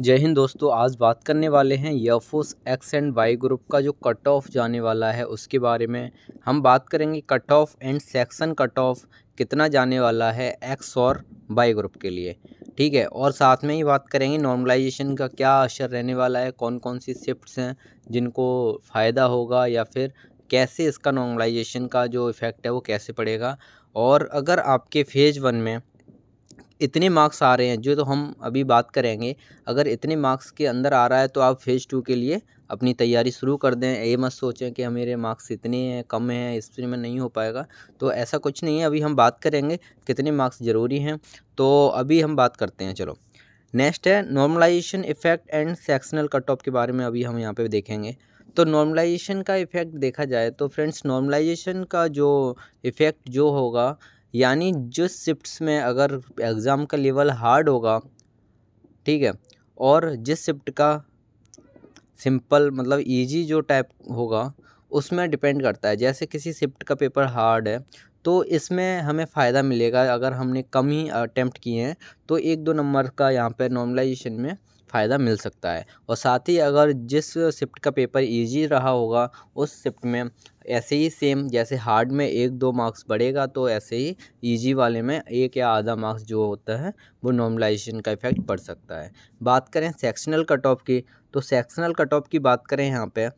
जय हिंद दोस्तों आज बात करने वाले हैं यफोस एक्स एंड वाई ग्रुप का जो कट ऑफ जाने वाला है उसके बारे में हम बात करेंगे cut off and section cut off कितना जाने वाला है एक्स और वाई ग्रुप के लिए ठीक है और साथ में ही बात करेंगे नॉर्मलाइजेशन का क्या असर रहने वाला है कौन कौन सी शिफ्ट्स हैं जिनको फ़ायदा होगा या फिर कैसे इसका नॉर्मलाइजेशन का जो इफ़ेक्ट है वो कैसे पड़ेगा और अगर आपके फेज़ वन में इतने मार्क्स आ रहे हैं जो तो हम अभी बात करेंगे अगर इतने मार्क्स के अंदर आ रहा है तो आप फेज़ टू के लिए अपनी तैयारी शुरू कर दें ये मत सोचें कि हमारे मार्क्स इतने हैं कम हैं इसमें में नहीं हो पाएगा तो ऐसा कुछ नहीं है अभी हम बात करेंगे कितने मार्क्स ज़रूरी हैं तो अभी हम बात करते हैं चलो नेक्स्ट है normalization effect and sectional cut off के बारे में अभी हम यहाँ पे देखेंगे तो नॉर्मलाइजेशन का इफ़ेक्ट देखा जाए तो फ्रेंड्स नॉर्मलाइजेशन का जो इफ़ेक्ट जो होगा यानी जिस शिफ्ट्स में अगर एग्ज़ाम का लेवल हार्ड होगा ठीक है और जिस शिफ्ट का सिंपल मतलब इजी जो टाइप होगा उसमें डिपेंड करता है जैसे किसी शिफ्ट का पेपर हार्ड है तो इसमें हमें फ़ायदा मिलेगा अगर हमने कम ही अटैम्प्ट किए हैं तो एक दो नंबर का यहाँ पर नॉर्मलाइजेशन में फ़ायदा मिल सकता है और साथ ही अगर जिस शिफ्ट का पेपर इजी रहा होगा उस शिफ्ट में ऐसे ही सेम जैसे हार्ड में एक दो मार्क्स बढ़ेगा तो ऐसे ही इजी वाले में एक या आधा मार्क्स जो होता है वो नॉर्मलाइजेशन का इफ़ेक्ट पड़ सकता है बात करें सेक्शनल कट ऑफ की तो सेक्शनल कट ऑफ की बात करें यहाँ पर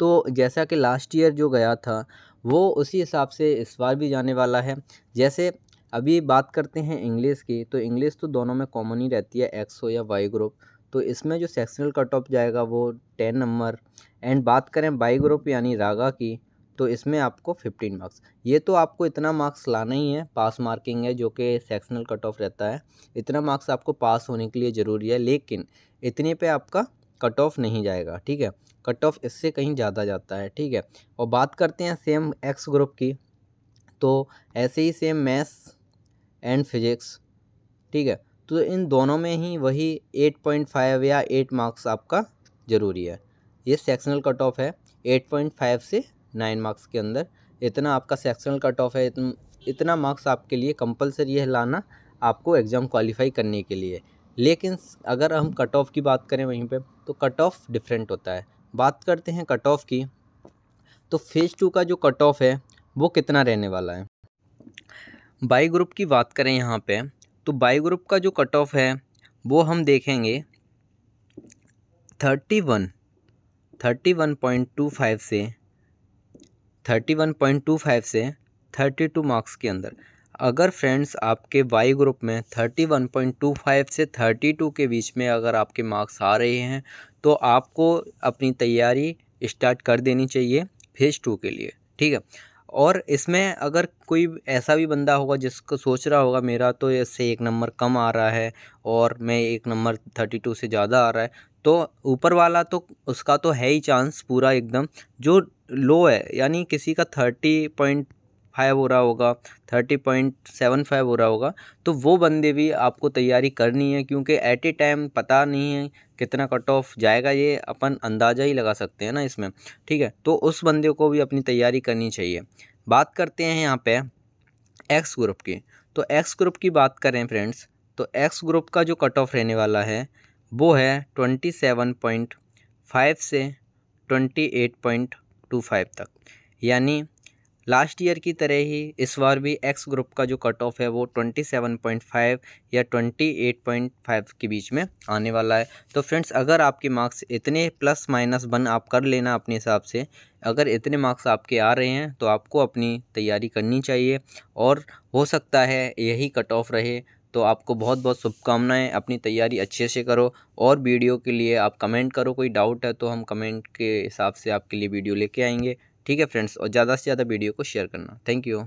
तो जैसा कि लास्ट ईयर जो गया था वो उसी हिसाब से इस बार भी जाने वाला है जैसे अभी बात करते हैं इंग्लिश की तो इंग्लिश तो दोनों में कॉमन ही रहती है एक्स हो या वाई ग्रुप तो इसमें जो सेक्शनल कट ऑफ जाएगा वो टेन नंबर एंड बात करें बाई ग्रुप यानी रागा की तो इसमें आपको फिफ्टीन मार्क्स ये तो आपको इतना मार्क्स लाना ही है पास मार्किंग है जो कि सेक्शनल कट ऑफ रहता है इतना मार्क्स आपको पास होने के लिए ज़रूरी है लेकिन इतने पे आपका कट ऑफ नहीं जाएगा ठीक है कट ऑफ इससे कहीं ज़्यादा जाता है ठीक है और बात करते हैं सेम एक्स ग्रुप की तो ऐसे ही सेम मैथ्स एंड फिजिक्स ठीक है तो इन दोनों में ही वही एट पॉइंट फाइव या एट मार्क्स आपका ज़रूरी है ये सेक्शनल कट ऑफ है एट पॉइंट फाइव से नाइन मार्क्स के अंदर इतना आपका सेक्शनल कट ऑफ है इतना मार्क्स आपके लिए कंपलसरी है लाना आपको एग्ज़ाम क्वालिफाई करने के लिए लेकिन अगर हम कट ऑफ की बात करें वहीं पे तो कट ऑफ डिफरेंट होता है बात करते हैं कट ऑफ की तो फेज़ टू का जो कट ऑफ है वो कितना रहने वाला है बाई ग्रुप की बात करें यहाँ पे तो बाई ग्रुप का जो कट ऑफ है वो हम देखेंगे thirty one thirty one point two five से thirty one point two five से थर्टी टू मार्क्स के अंदर अगर फ्रेंड्स आपके वाई ग्रुप में 31.25 से 32 के बीच में अगर आपके मार्क्स आ रहे हैं तो आपको अपनी तैयारी स्टार्ट कर देनी चाहिए फेज़ टू के लिए ठीक है और इसमें अगर कोई ऐसा भी बंदा होगा जिसको सोच रहा होगा मेरा तो इससे एक नंबर कम आ रहा है और मैं एक नंबर थर्टी टू से ज़्यादा आ रहा है तो ऊपर वाला तो उसका तो है ही चांस पूरा एकदम जो लो है यानी किसी का थर्टी पॉइंट फाइव हो रहा होगा थर्टी पॉइंट सेवन फाइव हो रहा होगा तो वो बंदे भी आपको तैयारी करनी है क्योंकि एट ए टाइम पता नहीं है कितना कट ऑफ जाएगा ये अपन अंदाज़ा ही लगा सकते हैं ना इसमें ठीक है तो उस बंदे को भी अपनी तैयारी करनी चाहिए बात करते हैं यहाँ पे एक्स ग्रुप की तो एक्स ग्रुप की बात करें फ्रेंड्स तो एक्स ग्रुप का जो कट ऑफ रहने वाला है वो है ट्वेंटी सेवन पॉइंट फाइव से twenty eight point two five तक यानी लास्ट ईयर की तरह ही इस बार भी एक्स ग्रुप का जो कट ऑफ है वो ट्वेंटी सेवन पॉइंट फाइव या ट्वेंटी एट पॉइंट फाइव के बीच में आने वाला है तो फ्रेंड्स अगर आपके मार्क्स इतने प्लस माइनस वन आप कर लेना अपने हिसाब से अगर इतने मार्क्स आपके आ रहे हैं तो आपको अपनी तैयारी करनी चाहिए और हो सकता है यही कट ऑफ रहे तो आपको बहुत बहुत शुभकामनाएँ अपनी तैयारी अच्छे से करो और वीडियो के लिए आप कमेंट करो कोई डाउट है तो हम कमेंट के हिसाब से आपके लिए वीडियो लेके आएंगे ठीक है फ्रेंड्स और ज़्यादा से ज़्यादा वीडियो को शेयर करना थैंक यू